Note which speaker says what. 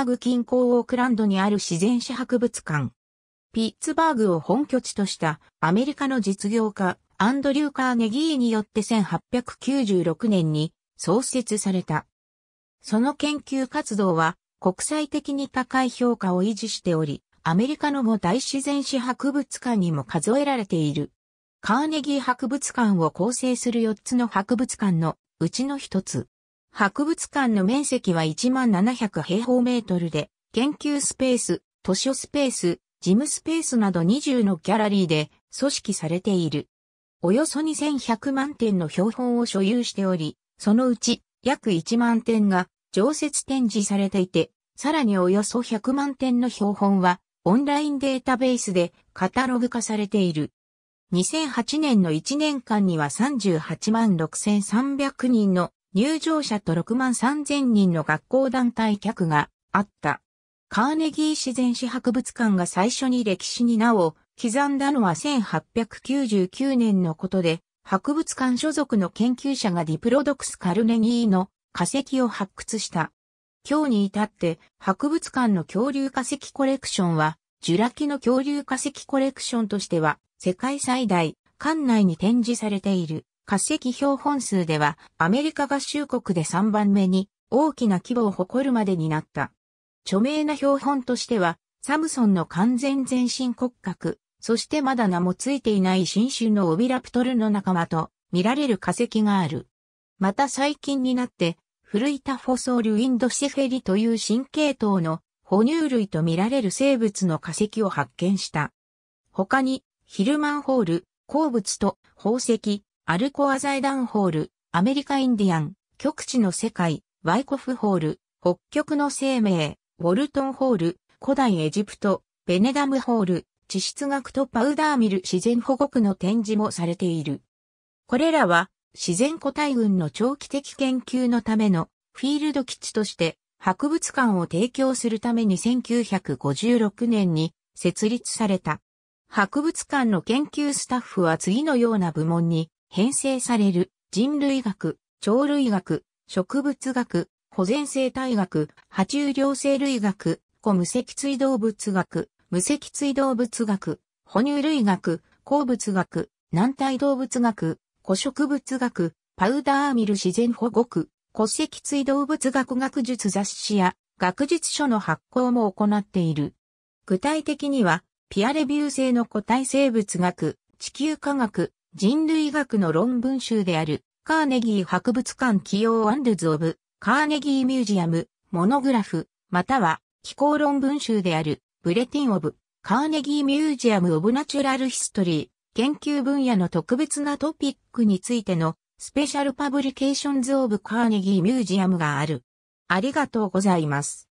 Speaker 1: バーグ近郊オークランドにある自然史博物館。ピッツバーグを本拠地としたアメリカの実業家アンドリュー・カーネギーによって1896年に創設された。その研究活動は国際的に高い評価を維持しており、アメリカの5大自然史博物館にも数えられている。カーネギー博物館を構成する4つの博物館のうちの1つ。博物館の面積は1700平方メートルで、研究スペース、図書スペース、事務スペースなど20のギャラリーで組織されている。およそ2100万点の標本を所有しており、そのうち約1万点が常設展示されていて、さらにおよそ100万点の標本はオンラインデータベースでカタログ化されている。2008年の1年間には38万6300人の入場者と6万3000人の学校団体客があった。カーネギー自然史博物館が最初に歴史に名を刻んだのは1899年のことで、博物館所属の研究者がディプロドクスカルネギーの化石を発掘した。今日に至って博物館の恐竜化石コレクションは、ジュラ紀の恐竜化石コレクションとしては世界最大、館内に展示されている。化石標本数ではアメリカ合衆国で3番目に大きな規模を誇るまでになった。著名な標本としては、サムソンの完全全身骨格、そしてまだ名もついていない新種のオビラプトルの仲間と見られる化石がある。また最近になって、古いイタフォソールインドシフェリという新系統の哺乳類と見られる生物の化石を発見した。他に、ヒルマンホール、鉱物と宝石、アルコア財団ホール、アメリカインディアン、極地の世界、ワイコフホール、北極の生命、ウォルトンホール、古代エジプト、ベネダムホール、地質学とパウダーミル自然保護区の展示もされている。これらは自然個体群の長期的研究のためのフィールド基地として博物館を提供するために1956年に設立された。博物館の研究スタッフは次のような部門に編成される人類学、鳥類学、植物学、保全生態学、爬虫両生類学、古無脊椎動物学、無脊椎動物学、哺乳類学、鉱物学、軟体動物学、古植物学、パウダーミル自然保護区、古脊椎動物学学術雑誌や学術書の発行も行っている。具体的には、ピアレビュー制の個体生物学、地球科学、人類学の論文集である、カーネギー博物館起用アンルズ・オブ、カーネギー・ミュージアム、モノグラフ、または、気候論文集である、ブレティン・オブ、カーネギー・ミュージアム・オブ・ナチュラル・ヒストリー、研究分野の特別なトピックについての、スペシャル・パブリケーションズ・オブ・カーネギー・ミュージアムがある。ありがとうございます。